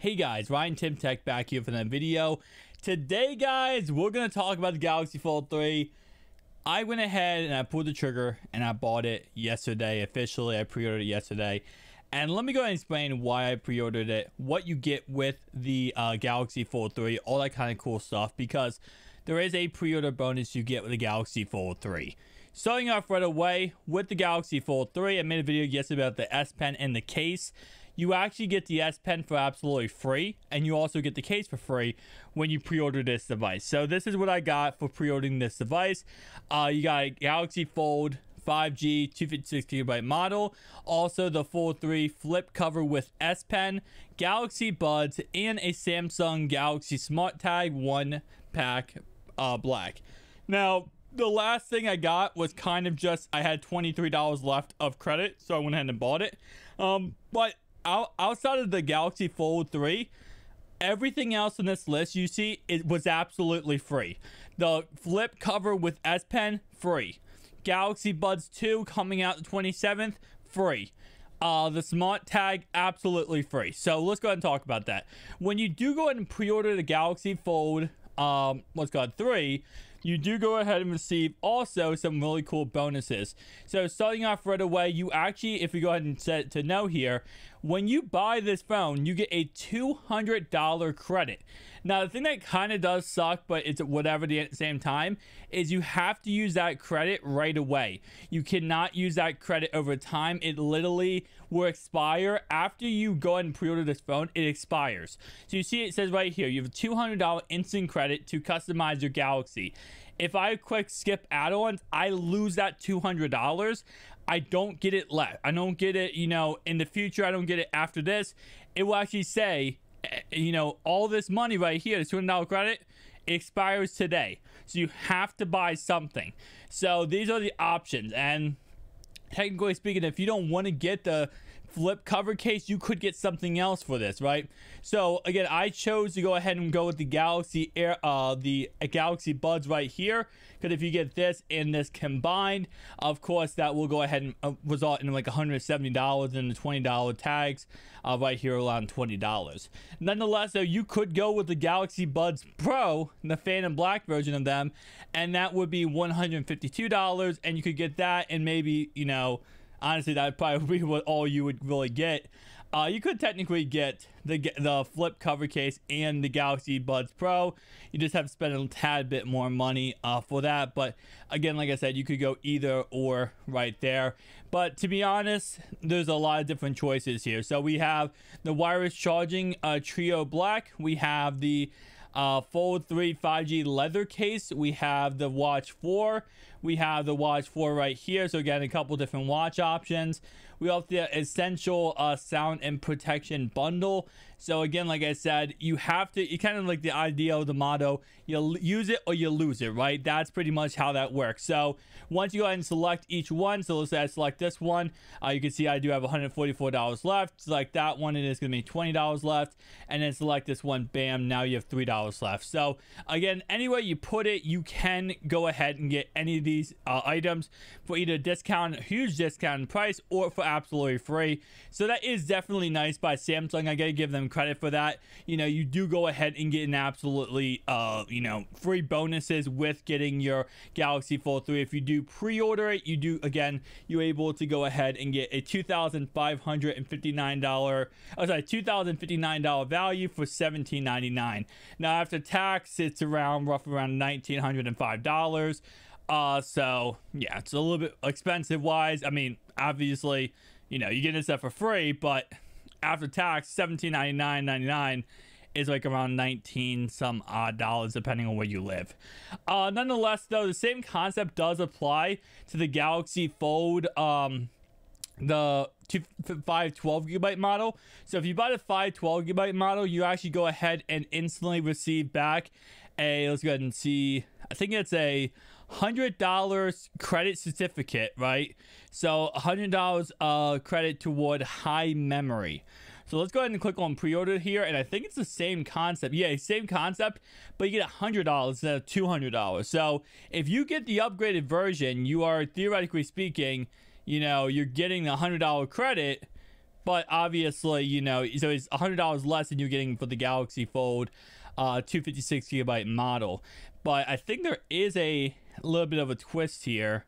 Hey guys, Ryan Tim Tech back here for another video. Today, guys, we're going to talk about the Galaxy Fold 3. I went ahead and I pulled the trigger and I bought it yesterday officially. I pre-ordered it yesterday. And let me go ahead and explain why I pre-ordered it, what you get with the uh, Galaxy Fold 3, all that kind of cool stuff, because there is a pre-order bonus you get with the Galaxy Fold 3. Starting off right away with the Galaxy Fold 3, I made a video yesterday about the S Pen and the case you actually get the S Pen for absolutely free, and you also get the case for free when you pre-order this device. So this is what I got for pre-ordering this device. Uh, you got a Galaxy Fold 5G 256GB model, also the full 3 flip cover with S Pen, Galaxy Buds, and a Samsung Galaxy Smart Tag 1 pack uh, black. Now, the last thing I got was kind of just I had $23 left of credit, so I went ahead and bought it. Um, but out, outside of the Galaxy Fold 3, everything else on this list you see it was absolutely free. The flip cover with S Pen, free. Galaxy Buds 2 coming out the 27th, free. Uh, the smart tag, absolutely free. So let's go ahead and talk about that. When you do go ahead and pre-order the Galaxy Fold, um, what's called 3, you do go ahead and receive also some really cool bonuses. So starting off right away, you actually, if we go ahead and set to know here, when you buy this phone, you get a $200 credit. Now, the thing that kind of does suck, but it's whatever the same time, is you have to use that credit right away. You cannot use that credit over time. It literally will expire. After you go and pre-order this phone, it expires. So you see it says right here, you have a $200 instant credit to customize your Galaxy. If I quick skip add-ons, I lose that $200. I don't get it left. I don't get it, you know, in the future. I don't get it after this. It will actually say Eh, you know, all this money right here, this $200 credit, expires today. So you have to buy something. So these are the options. And technically speaking, if you don't want to get the flip cover case, you could get something else for this, right? So again, I chose to go ahead and go with the Galaxy Air, uh, the Galaxy Buds right here, because if you get this and this combined, of course, that will go ahead and uh, result in like $170 and the $20 tags uh, right here around $20. Nonetheless, though, you could go with the Galaxy Buds Pro, the Phantom Black version of them, and that would be $152, and you could get that and maybe, you know, honestly, that probably be what all you would really get. Uh, you could technically get the the flip cover case and the Galaxy Buds Pro. You just have to spend a tad bit more money uh, for that. But again, like I said, you could go either or right there. But to be honest, there's a lot of different choices here. So we have the wireless charging uh, Trio Black. We have the uh, Fold 3 5G leather case. We have the Watch 4 we have the watch 4 right here. So again, a couple different watch options. We have the essential uh, sound and protection bundle. So again, like I said, you have to, you kind of like the idea of the motto, you use it or you lose it, right? That's pretty much how that works. So once you go ahead and select each one, so let's say I select this one, uh, you can see I do have $144 left. Select that one, it is going to be $20 left. And then select this one, bam, now you have $3 left. So again, anywhere you put it, you can go ahead and get any of these these uh, items for either discount, huge discount price, or for absolutely free. So that is definitely nice by Samsung. I gotta give them credit for that. You know, you do go ahead and get an absolutely, uh, you know, free bonuses with getting your Galaxy Fold 3. If you do pre-order it, you do again, you're able to go ahead and get a $2,559, oh sorry, $2,059 value for $17.99. Now after tax, it's around roughly around $1,905. Uh, so yeah, it's a little bit expensive wise. I mean, obviously, you know, you get this stuff for free, but after tax, seventeen ninety nine ninety nine is like around 19 some odd dollars depending on where you live. Uh, nonetheless, though, the same concept does apply to the Galaxy Fold, um, the 512 gigabyte model. So if you buy the 512 gigabyte model, you actually go ahead and instantly receive back a, let's go ahead and see, I think it's a hundred dollars credit certificate, right? So hundred dollars uh, credit toward high memory. So let's go ahead and click on pre-order here, and I think it's the same concept. Yeah, same concept, but you get hundred dollars instead of two hundred dollars. So if you get the upgraded version, you are theoretically speaking, you know, you're getting the hundred dollar credit. But obviously, you know, so it's $100 less than you're getting for the Galaxy Fold uh, 256 gigabyte model but I think there is a little bit of a twist here.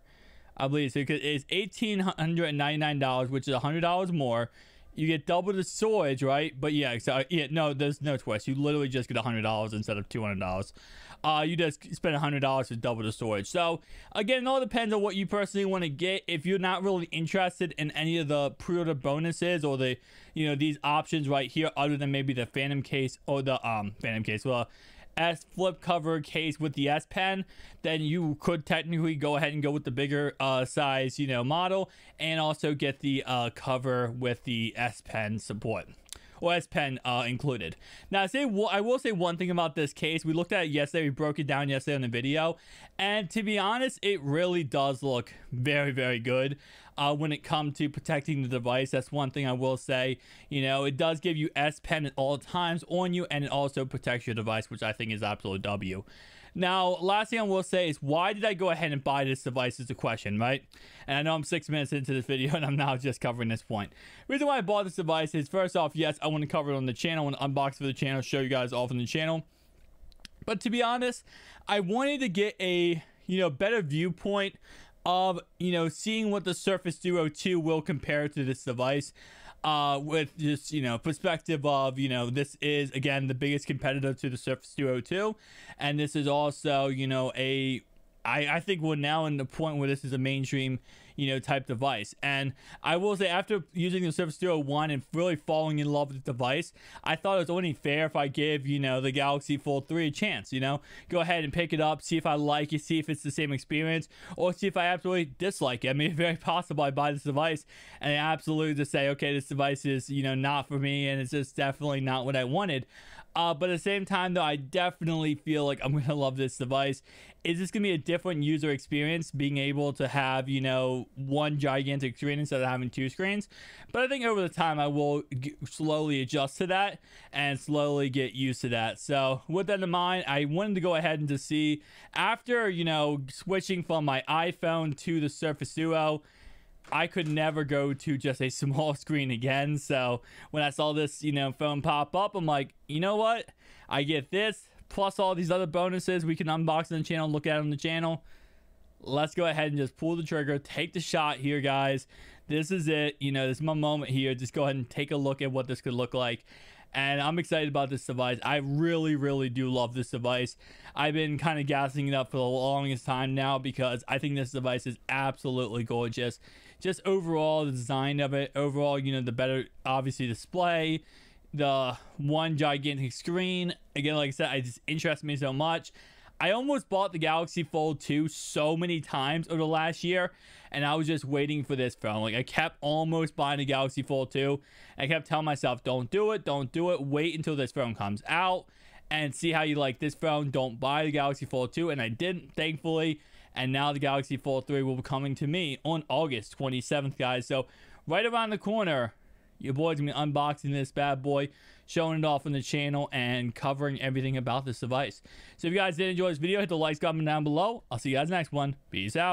I believe so it's eighteen hundred and ninety nine dollars, which is hundred dollars more. You get double the storage, right? But yeah, so yeah, no, there's no twist. You literally just get hundred dollars instead of two hundred dollars. Uh, you just spend hundred dollars to double the storage. So again, it all depends on what you personally want to get. If you're not really interested in any of the pre-order bonuses or the, you know, these options right here, other than maybe the Phantom case or the um Phantom case, well, S flip cover case with the S Pen, then you could technically go ahead and go with the bigger uh, size, you know, model and also get the uh, cover with the S Pen support. Or S Pen uh, included. Now, I, say, I will say one thing about this case. We looked at it yesterday. We broke it down yesterday on the video. And to be honest, it really does look very, very good uh, when it comes to protecting the device. That's one thing I will say. You know, it does give you S Pen at all times on you, and it also protects your device, which I think is absolute W. Now, last thing I will say is why did I go ahead and buy this device is the question, right? And I know I'm six minutes into this video and I'm now just covering this point. The reason why I bought this device is first off, yes, I want to cover it on the channel, I want to unbox it for the channel, show you guys off on the channel. But to be honest, I wanted to get a you know better viewpoint of you know seeing what the Surface Duo 2 will compare to this device. Uh, with just you know perspective of you know this is again the biggest competitor to the Surface Duo 2, and this is also you know a I I think we're now in the point where this is a mainstream you know, type device. And I will say, after using the Surface Duo 1 and really falling in love with the device, I thought it was only fair if I give, you know, the Galaxy Fold 3 a chance, you know? Go ahead and pick it up, see if I like it, see if it's the same experience, or see if I absolutely dislike it. I mean, very possible I buy this device and I absolutely just say, okay, this device is, you know, not for me and it's just definitely not what I wanted. Uh, but at the same time, though, I definitely feel like I'm going to love this device. Is this going to be a different user experience being able to have, you know, one gigantic screen instead of having two screens. But I think over the time, I will slowly adjust to that and slowly get used to that. So with that in mind, I wanted to go ahead and to see after, you know, switching from my iPhone to the Surface Duo, I could never go to just a small screen again. So when I saw this, you know, phone pop up, I'm like, you know what? I get this plus all these other bonuses we can unbox on the channel, look at on the channel let's go ahead and just pull the trigger take the shot here guys this is it you know this is my moment here just go ahead and take a look at what this could look like and I'm excited about this device. I really, really do love this device. I've been kind of gassing it up for the longest time now because I think this device is absolutely gorgeous. Just overall, the design of it, overall, you know, the better, obviously, display, the one gigantic screen. Again, like I said, it just interests me so much. I almost bought the Galaxy Fold 2 so many times over the last year, and I was just waiting for this phone. Like, I kept almost buying the Galaxy Fold 2. I kept telling myself, don't do it, don't do it. Wait until this phone comes out and see how you like this phone. Don't buy the Galaxy Fold 2. And I didn't, thankfully. And now the Galaxy Fold 3 will be coming to me on August 27th, guys. So, right around the corner, your boy's gonna be unboxing this bad boy, showing it off on the channel, and covering everything about this device. So if you guys did enjoy this video, hit the likes, comment down below. I'll see you guys next one. Peace out.